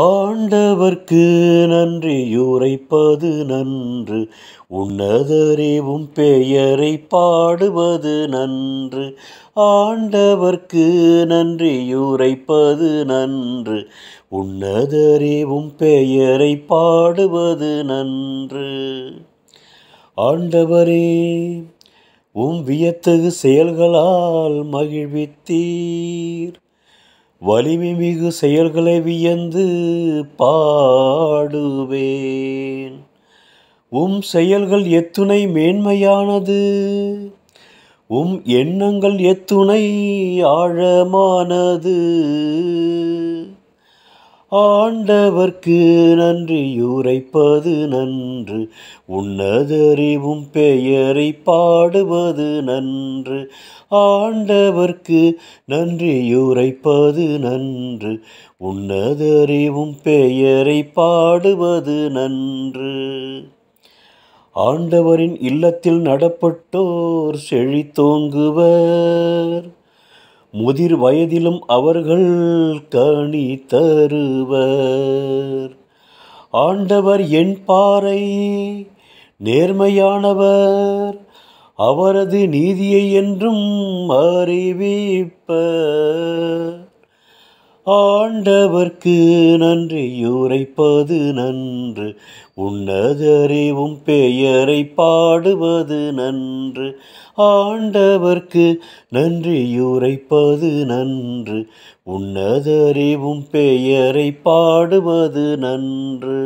ஆண்டவர்க்கு நன்றி யூரைப்பது நன்று உன்னதறிவும் பெயரை பாடுவது நன்று ஆண்டவர்க்கு நன்றி யூரைப்பது நன்று உன்னதறிவும் பெயரை பாடுவது நன்று ஆண்டவரே உம் வியத்தகு செயல்களால் மகிழ்வித்தீர் வலிமை மிகு செயல்களை வியந்து பாடுவேன் உம் செயல்கள் எத்துணை மேன்மையானது உம் எண்ணங்கள் எத்துணை ஆழமானது ஆண்டவர்க்கு நன்றி யூரைப்பது நன்று உன்னதறிவும் பெயரை பாடுவது நன்று ஆண்டவர்க்கு நன்றி யூரைப்பது நன்று உன்னதறிவும் பெயரை பாடுவது நன்று ஆண்டவரின் இல்லத்தில் நடப்பட்டோர் செழித்தோங்குவர் முதிர் வயதிலும் அவர்கள் கணி தருவர் ஆண்டவர் என் பாறை நேர்மையானவர் அவரது நீதியை என்றும் அறிவிப்பர் ஆண்டவர்க்கு நன்றி யூரைப்பது நன்று உன்னதறிவும் பெயரை பாடுவது நன்று ஆண்டவர்க்கு நன்றி யூரைப்பது நன்று உன்னதறிவும் பெயரை பாடுவது நன்று